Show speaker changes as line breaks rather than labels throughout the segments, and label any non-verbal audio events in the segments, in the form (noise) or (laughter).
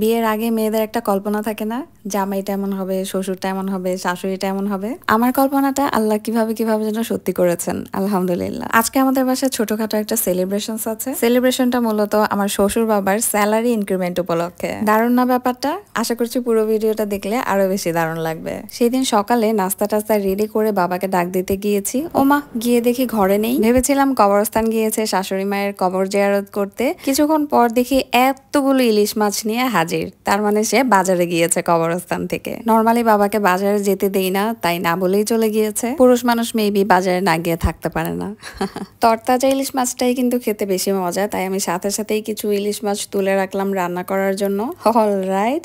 বিয়ের আগে মেয়েদের একটা কল্পনা থাকে না জামাইটা এমন হবে শ্বশুরটা এমন হবে শাশুড়িটা এমন হবে আমার কল্পনাটা আল্লাহ কিভাবে কিভাবে যেন সত্যি করেছেন আলহামদুলিল্লাহ আজকে আমাদের বাসায় ছোটখাটো একটা সেলিব্রেশন আছে সেলিব্রেশনটা মূলত আমার শ্বশুর বাবার স্যালারি ইনক্রিমেন্ট উপলক্ষে দারুণ না ব্যাপারটা আশা করছি পুরো ভিডিওটা দেখলে আরো বেশি দারুণ লাগবে সেদিন সকালে নাস্তা টাস্তা রেডি করে বাবাকে ডাক দিতে গিয়েছি ও মা গিয়ে দেখি ঘরে নেই ভেবেছিলাম কবরস্থান গিয়েছে শাশুড়ি মায়ের কবর জেয়ারত করতে কিছুক্ষণ পর দেখি এতগুলো ইলিশ মাছ নিয়ে হাজির তার মানে সে বাজারে গিয়েছে কবরস্থান থেকে নর্মালি বাবাকে বাজারে যেতে দেই না তাই না বলেই চলে গিয়েছে পুরুষ মানুষ মেবি বাজারে না গিয়ে থাকতে পারে না (laughs) তরতাজা ইলিশ মাছটাই কিন্তু খেতে বেশি মজা তাই আমি সাথে সাথেই কিছু ইলিশ মাছ তুলে রাখলাম রান্না করার জন্য হল রাইট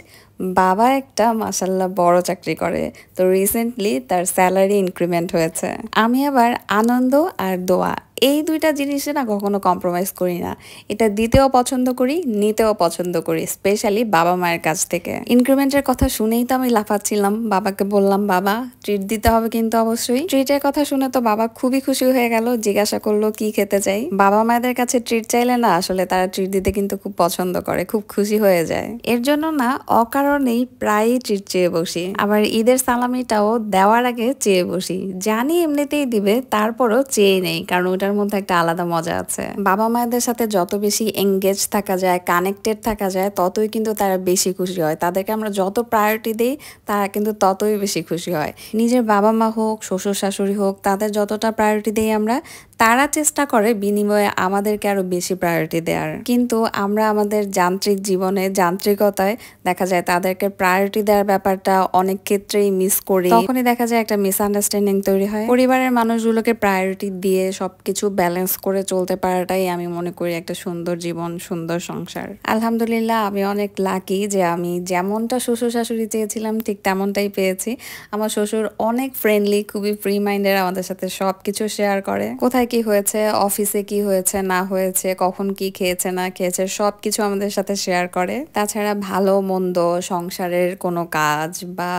বাবা একটা মাসাল্লাহ বড় চাকরি করে তো রিসেন্টলি তার স্যালারি ইনক্রিমেন্ট হয়েছে আমি আবার আনন্দ আর দোয়া এই দুইটা জিনিসে না কখনো কম্প্রোমাইজ করি না এটা দিতেও পছন্দ করি নিতেও পছন্দ করি স্পেশালি বাবা মায়ের কাছ থেকে ইনক্রিমেন্টের কথা শুনেই তো আমি লাফাচ্ছিলাম বাবাকে বললাম বাবা ট্রিট দিতে হবে কিন্তু অবশ্যই ট্রিটের কথা শুনে তো বাবা খুবই খুশি হয়ে গেল জিজ্ঞাসা করলো কি খেতে চাই বাবা মায়েদের কাছে ট্রিট চাইলে না আসলে তারা ট্রিট দিতে কিন্তু খুব পছন্দ করে খুব খুশি হয়ে যায় এর জন্য না অকারণেই প্রায়ই ট্রিট চেয়ে বসি আবার ঈদের সালামিটাও দেওয়ার আগে চেয়ে বসি জানি এমনিতেই দিবে তারপরও চেয়ে নেই কারণ ওটা এটার মধ্যে একটা আলাদা মজা আছে বাবা মায়েদের সাথে যত বেশি এঙ্গেজ থাকা যায় কানেক্টেড থাকা যায় ততই কিন্তু তারা বেশি খুশি হয় তাদেরকে আমরা যত প্রায়োরিটি দিই তারা কিন্তু ততই বেশি খুশি হয় নিজের বাবা মা হোক শ্বশুর শাশুড়ি হোক তাদের যতটা প্রায়োরিটি দিই আমরা তারা চেষ্টা করে বিনিময়ে আমাদেরকে আরো বেশি প্রায়োরিটি দেওয়ার কিন্তু আমরা আমাদের যান্ত্রিক জীবনে যান্ত্রিকতায় দেখা যায় তাদেরকে প্রায়োরিটি দেওয়ার ব্যাপারটা অনেক ক্ষেত্রেই মিস করি তখনই দেখা যায় একটা মিসআন্ডারস্ট্যান্ডিং তৈরি হয় পরিবারের মানুষগুলোকে প্রায়োরিটি দিয়ে সবকিছু ব্যালেন্স করে চলতে পারাটাই আমি মনে করি একটা সুন্দর জীবন সুন্দর সংসার আলহামদুলিল্লাহ আমি অনেক লাকি যে আমি যেমনটা শ্বশুর শাশুড়ি চেয়েছিলাম ঠিক তেমনটাই পেয়েছি আমার শ্বশুর অনেক ফ্রেন্ডলি খুবই ফ্রি মাইন্ডের আমাদের সাথে সবকিছু শেয়ার করে কোথায় কি হয়েছে অফিসে কি হয়েছে না হয়েছে কখন কি খেয়েছে না খেয়েছে সব কিছু আমাদের সাথে শেয়ার করে তাছাড়া ভালো মন্দ সংসারের কোনো কাজ বা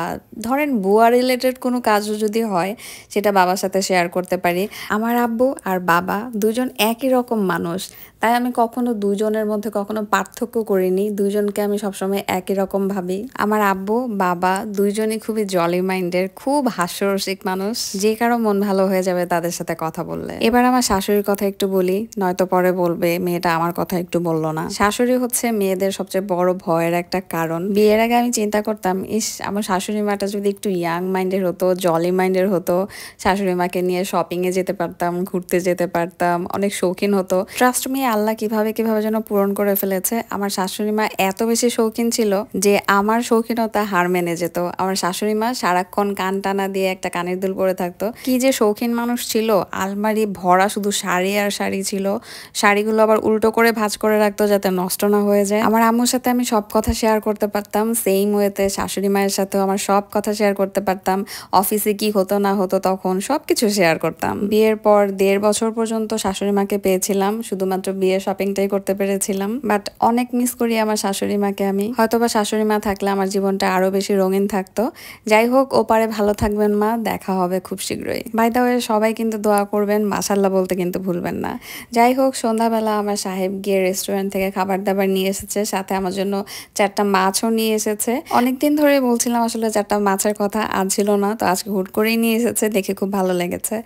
ধরেন বুয়া রিলেটেড কোনো কাজও যদি হয় সেটা বাবার সাথে শেয়ার করতে পারি আমার আব্বু আর বাবা দুজন একই রকম মানুষ তাই আমি কখনো দুজনের মধ্যে কখনো পার্থক্য করিনি দুজনকে আমি সবসময় একই রকম ভাবি আমার আব্বু বাবা দুইজনই খুবই জলি মাইন্ডের খুব হাস্যরসিক মানুষ যে কারো মন ভালো হয়ে যাবে তাদের সাথে কথা বললে এবার আমার শাশুড়ির কথা একটু বলি নয়তো পরে বলবে মেয়েটা আমার কথা একটু বলল না শাশুড়ি হচ্ছে মেয়েদের সবচেয়ে বড় ভয়ের একটা কারণ বিয়ের আগে আমি চিন্তা করতাম ইস আমার শাশুড়ি মাটা যদি একটু ইয়াং মাইন্ডের হতো জলি মাইন্ডের হতো শাশুড়ি মাকে নিয়ে শপিংয়ে যেতে পারতাম ঘুরতে যেতে পারতাম অনেক শৌখিন হতো ট্রাস্ট মি আল্লাহ কিভাবে কিভাবে যেন পূরণ করে ফেলেছে আমার শাশুড়ি মা এত বেশি শৌখিন ছিল যে আমার শৌখিনতা হার মেনে যেত আমার শাশুড়ি মা সারাক্ষণ কান টানা দিয়ে একটা কানের দুল পরে থাকতো কি যে শৌখিন মানুষ ছিল আলমারি ভরা শুধু শাড়ি আর শাড়ি ছিল শাড়িগুলো আবার উল্টো করে ভাজ করে রাখতো যাতে নষ্ট না হয়ে যায় আমার আম্মুর সাথে আমি সব কথা শেয়ার করতে পারতাম সেম ওয়েতে শাশুড়ি মায়ের সাথেও আমার সব কথা শেয়ার করতে পারতাম অফিসে কি হতো না হতো তখন সব কিছু শেয়ার করতাম বিয়ের পর দেড় বছর পর্যন্ত শাশুড়ি মাকে পেয়েছিলাম শুধুমাত্র বিয়ে শপিংটাই করতে পেরেছিলাম বাট অনেক মিস করি আমার শাশুড়ি মাকে আমি হয়তো বা শাশুড়ি মা থাকলে আমার জীবনটা আরো বেশি রঙিন থাকতো যাই হোক ওপারে ভালো থাকবেন মা দেখা হবে খুব শীঘ্রই বাই দা সবাই কিন্তু দোয়া করবেন মাসাল্লাহ বলতে কিন্তু ভুলবেন না যাই হোক সন্ধ্যাবেলা আমার সাহেব গিয়ে রেস্টুরেন্ট থেকে খাবার দাবার নিয়ে এসেছে সাথে আমার জন্য চারটা মাছও নিয়ে এসেছে অনেকদিন ধরে বলছিলাম আসলে চারটা মাছের কথা আজ ছিল না তো আজকে হুট করেই নিয়ে এসেছে দেখে খুব ভালো লেগেছে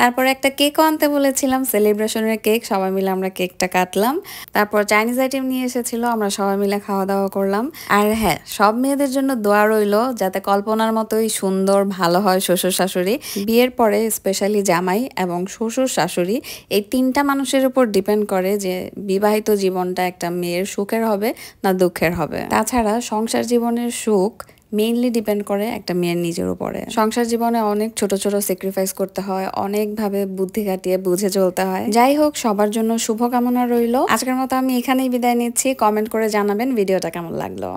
তারপরে একটা কেকও আনতে বলেছিলাম সেলিব্রেশনের কেক সবাই মিলে আমরা কেক কেকটা কাটলাম তারপর চাইনিজ আইটেম নিয়ে এসেছিল আমরা সবাই মিলে খাওয়া দাওয়া করলাম আর হ্যাঁ সব মেয়েদের জন্য দোয়া রইল যাতে কল্পনার মতোই সুন্দর ভালো হয় শ্বশুর শাশুড়ি বিয়ের পরে স্পেশালি জামাই এবং শ্বশুর শাশুড়ি এই তিনটা মানুষের উপর ডিপেন্ড করে যে বিবাহিত জীবনটা একটা মেয়ের সুখের হবে না দুঃখের হবে তাছাড়া সংসার জীবনের সুখ মেইনলি ডিপেন্ড করে একটা মেয়ের নিজের উপরে সংসার জীবনে অনেক ছোট ছোট স্যাক্রিফাইস করতে হয় অনেকভাবে বুদ্ধি কাটিয়ে বুঝে চলতে হয় যাই হোক সবার জন্য শুভকামনা রইল আজকের মতো আমি এখানেই বিদায় নিচ্ছি কমেন্ট করে জানাবেন ভিডিওটা কেমন লাগলো